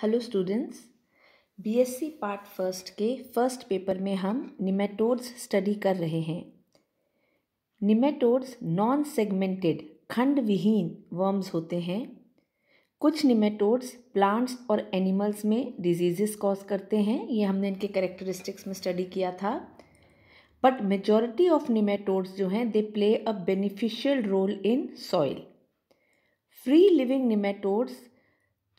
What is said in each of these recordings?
hello students BSc part first के first paper में हम निमेटोड्स स्टडी कर रहे हैं निमेटोड्स नॉन सेगमेंटेड खंड विहीन वर्म्स होते हैं कुछ निमेटोड्स प्लांट्स और एनिमल्स में डिजीजेस कॉज करते हैं ये हमने इनके करेक्टरिस्टिक्स में स्टडी किया था बट मेजॉरिटी ऑफ निमेटोड्स जो हैं they play a beneficial role in soil free living nematodes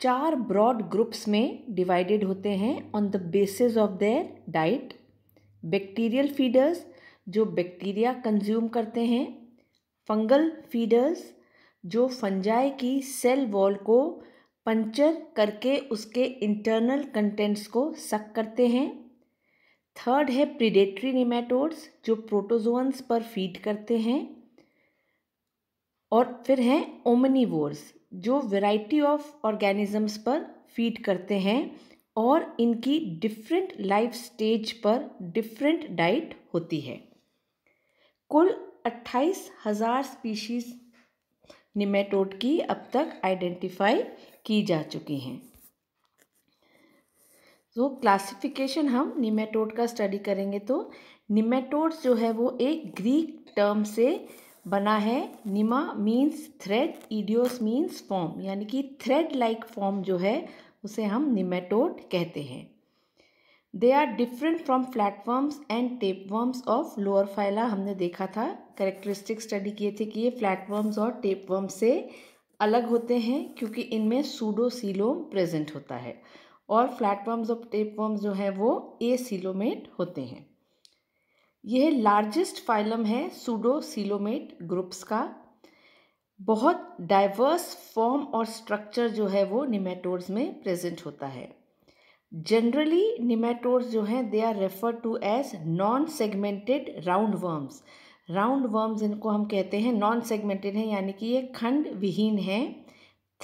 चार ब्रॉड ग्रुप्स में डिवाइडेड होते हैं on the basis of their diet bacterial feeders जो बैक्टीरिया कंज्यूम करते हैं फंगल फीडर्स जो फंजाई की सेल वॉल को पंचर करके उसके इंटरनल कंटेंट्स को सक करते हैं थर्ड है प्रीडेटरी निमेटोड्स जो प्रोटोजोन्स पर फीड करते हैं और फिर हैं ओमनीवोर्स जो वैरायटी ऑफ ऑर्गेनिजम्स पर फीड करते हैं और इनकी डिफरेंट लाइफ स्टेज पर डिफरेंट डाइट होती है कुल अट्ठाईस हज़ार स्पीशीज़ निमेटोड की अब तक आइडेंटिफाई की जा चुकी हैं तो क्लासिफिकेशन हम निमेटोड का स्टडी करेंगे तो निमेटोड्स जो है वो एक ग्रीक टर्म से बना है nema means thread eidos means form यानी कि थ्रेड लाइक फॉर्म जो है उसे हम निमेटोड कहते हैं they are different from flatworms and tapeworms of lower phyla हमने देखा था करेक्टरिस्टिक स्टडी किए थे कि ये फ्लैटवर्म्स और टेपवर्म्स से अलग होते हैं क्योंकि इनमें सूडोसीलोम प्रेजेंट होता है और फ्लैटफॉर्म्स और टेपवर्म्स जो हैं वो ए सीलोमेट होते हैं यह लार्जेस्ट फाइलम है सीलोमेट ग्रुप्स का बहुत डाइवर्स फॉर्म और स्ट्रक्चर जो है वो निमेटोर्स में प्रेजेंट होता है जनरली निमेटोर्स जो हैं they are refer to as non segmented round worms round worms इनको हम कहते हैं नॉन सेगमेंटेड हैं यानी कि ये खंड विहीन हैं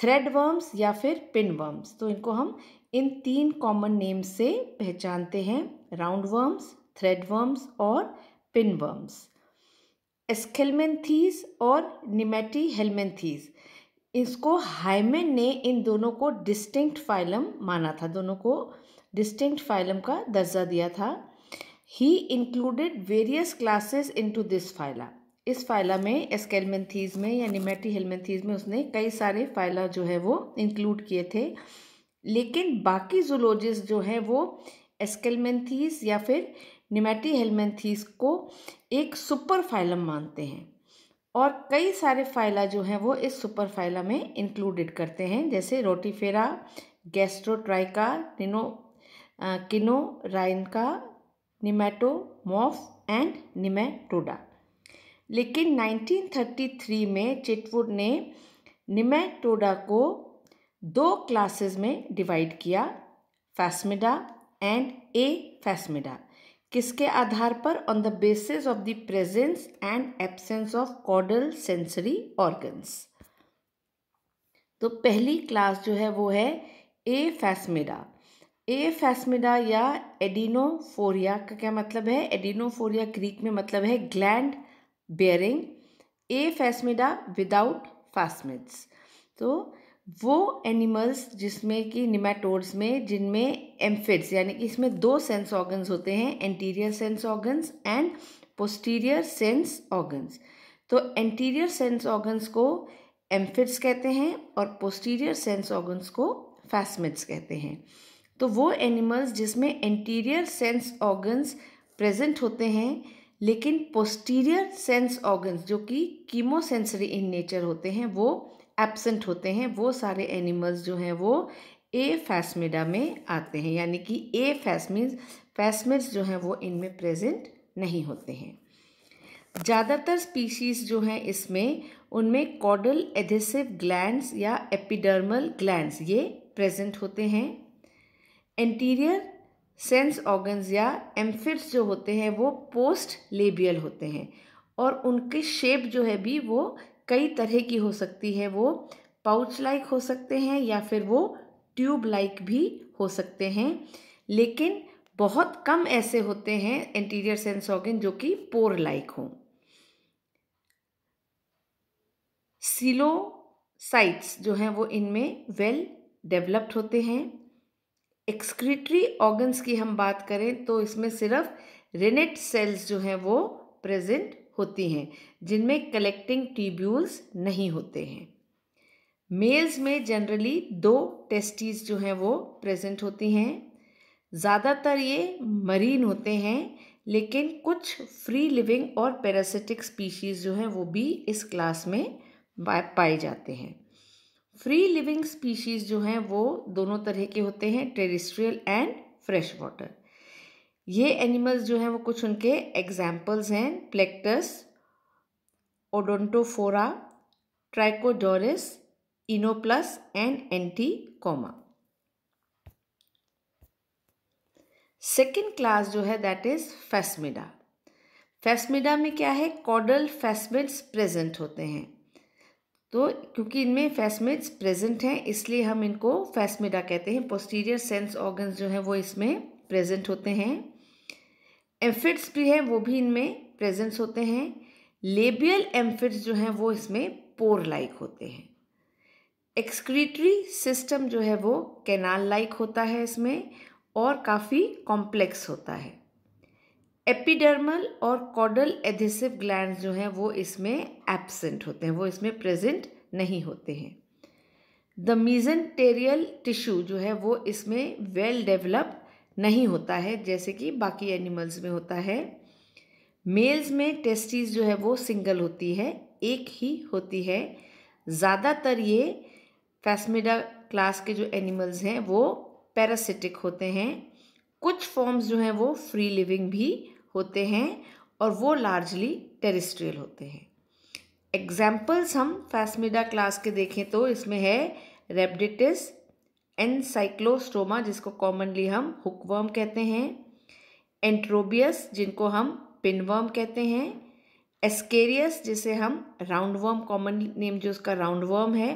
थ्रेड वर्म्स या फिर पिन वर्म्स तो इनको हम इन तीन कॉमन नेम्स से पहचानते हैं राउंड वर्म्स थ्रेडवर्म्स और पिनवर्म्स एस्केलमेंथीज और निमेटी हेलमेंथीज इसको हाइमेन ने इन दोनों को डिस्टिंक्ट फाइलम माना था दोनों को डिस्टिंक्ट फाइलम का दर्जा दिया था he included various classes into this phyla इस फाइला में एस्केलमेंथीज में या निमेटी हेलमेंथीज में उसने कई सारे फाइला जो है वो इंक्लूड किए थे लेकिन बाकी जुलोजिस्ट जो हैं वो एस्केलमेंथीज या फिर निमेटी हेलमेंथीस को एक सुपर फाइलम मानते हैं और कई सारे फाइला जो हैं वो इस सुपर फाइला में इंक्लूडेड करते हैं जैसे रोटीफेरा गैस्ट्रोट्राइका निनो किनो राइनका निमेटोमॉफ एंड निमेटोडा लेकिन 1933 में चिटवुड ने निमेटोडा को दो क्लासेस में डिवाइड किया फैसमिडा एंड ए फैसमिडा किसके आधार पर on the basis of the presence and absence of caudal sensory organs तो पहली क्लास जो है वो है ए फैसमिडा ए फैसमिडा या एडिनोफोरिया का क्या मतलब है एडिनोफोरिया ग्रीक में मतलब है gland bearing aphasmida without phasmids तो वो एनिमल्स जिसमें कि निमेटोड्स में जिनमें एम्फिड्स यानी कि इसमें दो सेंस ऑर्गन्स होते हैं anterior sense organs and posterior sense organs तो एंटीरियर सेंस ऑर्गन्स को एम्फिड्स कहते हैं और पोस्टीरियर सेंस ऑर्गन्स को फैसमिट्स कहते हैं तो वो एनिमल्स जिसमें एंटीरियर सेंस ऑर्गन्स प्रेजेंट होते हैं लेकिन पोस्टीरियर सेंस ऑर्गन्स जो कि कीमोसेंसरी इन नेचर होते हैं वो एब्सेंट होते हैं वो सारे एनिमल्स जो हैं वो ए फैसमिडा में आते हैं यानी कि ए फैसमिड फैसमिड्स जो हैं वो इनमें प्रेजेंट नहीं होते हैं ज़्यादातर स्पीशीज़ जो हैं इसमें उनमें कॉडल एधेसिव ग्लैंड्स या एपिडर्मल ग्लैंड्स ये प्रेजेंट होते हैं एंटीरियर सेंस ऑर्गन्स या एम्फिट्स जो होते हैं वो पोस्ट लेबियल होते हैं और उनके शेप जो है भी वो कई तरह की हो सकती है वो पाउच लाइक हो सकते हैं या फिर वो ट्यूब लाइक भी हो सकते हैं लेकिन बहुत कम ऐसे होते हैं इंटीरियर सेंस ऑर्गन जो कि पोर लाइक हों सिलो साइट्स जो हैं वो इनमें वेल डेवलप्ड होते हैं एक्सक्रीटरी ऑर्गन्स की हम बात करें तो इसमें सिर्फ रेनेट सेल्स जो हैं वो प्रेजेंट होती हैं जिनमें कलेक्टिंग ट्यूब्यूल्स नहीं होते हैं मेल्स में जनरली दो टेस्टीज जो हैं वो प्रेजेंट होती हैं ज़्यादातर ये मरीन होते हैं लेकिन कुछ फ्री लिविंग और पैरासिटिक स्पीशीज़ जो हैं वो भी इस क्लास में पाए जाते हैं फ्री लिविंग स्पीशीज़ जो हैं वो दोनों तरह के होते हैं टेरिस्ट्रियल एंड फ्रेश वाटर ये एनिमल्स जो हैं वो कुछ उनके एग्जाम्पल्स हैं Plectus Odontophora Trichodorus Enoplus and Anticoma second class जो है दैट इज फेस्मिडा फेस्मिडा में क्या है कॉडल फेस्मिड्स प्रेजेंट होते हैं तो क्योंकि इनमें फेस्मिड्स प्रेजेंट हैं इसलिए हम इनको फेस्मिडा कहते हैं पोस्टीरियर सेंस ऑर्गन्स जो हैं वो इसमें प्रेजेंट होते हैं एम्फिट्स भी हैं वो भी इनमें प्रेजेंस होते हैं लेबियल एम्फिट्स जो हैं वो इसमें पोर लाइक होते हैं एक्सक्रीटरी सिस्टम जो है वो कैनाल लाइक होता है इसमें और काफ़ी कॉम्प्लेक्स होता है एपिडर्मल और कॉडल एधेसिव ग्लैंड जो हैं वो इसमें एबसेंट होते हैं वो इसमें प्रेजेंट नहीं होते हैं द मीजेंटेरियल टिश्यू जो है वो इसमें वेल डेवलप नहीं होता है जैसे कि बाकी एनिमल्स में होता है मेल्स में टेस्टिस जो है वो सिंगल होती है एक ही होती है ज़्यादातर ये फैसमिडा क्लास के जो एनिमल्स हैं वो पैरासिटिक होते हैं कुछ फॉर्म्स जो हैं वो फ्री लिविंग भी होते हैं और वो लार्जली टेरिस्ट्रियल होते हैं एग्जाम्पल्स हम फैसमिडा क्लास के देखें तो इसमें है रेबडिटिस एनसाइक्लोस्टोमा जिसको कॉमनली हम हुकवर्म कहते हैं एंट्रोबियस जिनको हम पिनवर्म कहते हैं एस्केरियस जिसे हम राउंड वर्म कॉमन नेम जो उसका राउंड वर्म है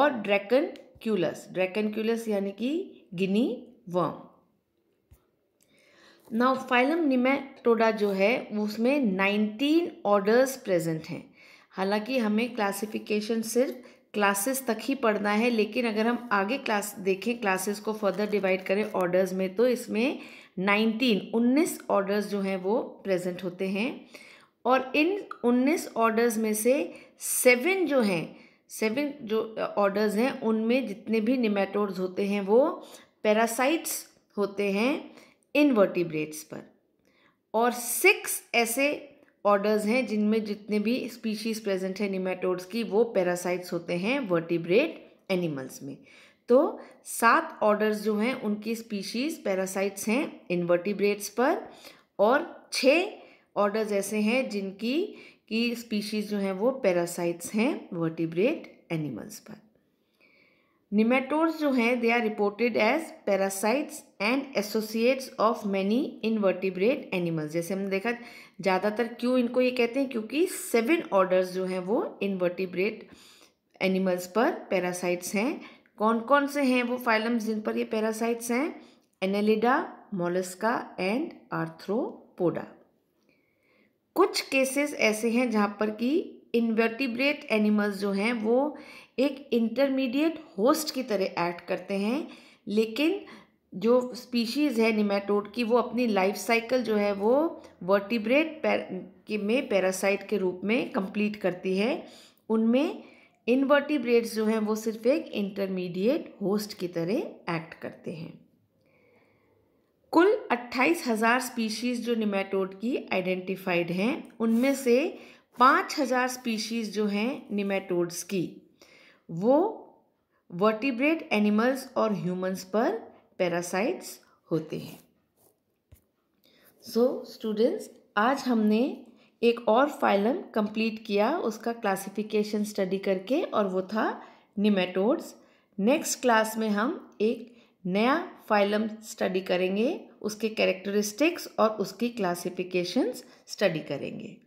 और ड्रैकन क्यूलस ड्रैकन क्यूलस यानी कि guinea worm now phylum Nematoda जो है उसमें नाइनटीन ऑर्डर्स प्रेजेंट हैं हालांकि हमें क्लासिफिकेशन सिर्फ क्लासेस तक ही पढ़ना है लेकिन अगर हम आगे क्लास देखें क्लासेस को फर्दर डिवाइड करें ऑर्डर्स में तो इसमें नाइनटीन उन्नीस ऑर्डर्स जो हैं वो प्रेजेंट होते हैं और इन उन्नीस ऑर्डर्स में से सेवन जो हैं सेवन जो ऑर्डर्स हैं उनमें जितने भी निमेटोड्स होते हैं वो पैरासाइट्स होते हैं इनवर्टिब्रेट्स पर और सिक्स ऐसे ऑर्डर्स हैं जिनमें जितने भी स्पीशीज़ प्रेजेंट है निमेटोड्स की वो पैरासाइट्स होते हैं वर्टिब्रेट एनिमल्स में तो सात ऑर्डर्स जो हैं उनकी स्पीशीज़ पैरासाइट्स हैं इनवर्टिब्रेट्स पर और छः ऑर्डर्स ऐसे हैं जिनकी की स्पीशीज़ जो हैं वो पैरासाइट्स हैं वर्टिब्रेट एनिमल्स पर निमेटोड्स जो हैं they are reported as parasites and associates of many invertebrate animals जैसे हमने देखा ज़्यादातर क्यों इनको ये कहते हैं क्योंकि सेवन ऑर्डर्स जो हैं वो इनवर्टिब्रेट एनिमल्स पर पैरासाइट्स हैं कौन कौन से हैं वो फाइलम्स जिन पर ये पैरासाइट्स हैं एनेलिडा मोलस्का एंड आर्थ्रोपोडा कुछ केसेस ऐसे हैं जहाँ पर कि इन्वर्टिब्रेट एनिमल्स जो हैं वो एक इंटरमीडिएट होस्ट की तरह एक्ट करते हैं लेकिन जो स्पीशीज़ है निमेटोड की वो अपनी लाइफ साइकिल जो है वो वर्टिब्रेट पैर में पैरासाइट के रूप में कंप्लीट करती है उनमें इनवर्टिब्रेट्स जो हैं वो सिर्फ एक इंटरमीडिएट होस्ट की तरह एक्ट करते हैं कुल अट्ठाईस हज़ार स्पीशीज़ जो निमेटोड की आइडेंटिफाइड हैं उनमें से पाँच हज़ार स्पीशीज़ जो हैं निमेटोड्स की वो वर्टिब्रेट एनिमल्स और ह्यूमंस पर पैरासाइट्स होते हैं सो so, स्टूडेंट्स आज हमने एक और फाइलम कंप्लीट किया उसका क्लासिफिकेशन स्टडी करके और वो था निमेटोड्स नेक्स्ट क्लास में हम एक नया फाइलम स्टडी करेंगे उसके कैरेक्टरिस्टिक्स और उसकी क्लासिफिकेशंस स्टडी करेंगे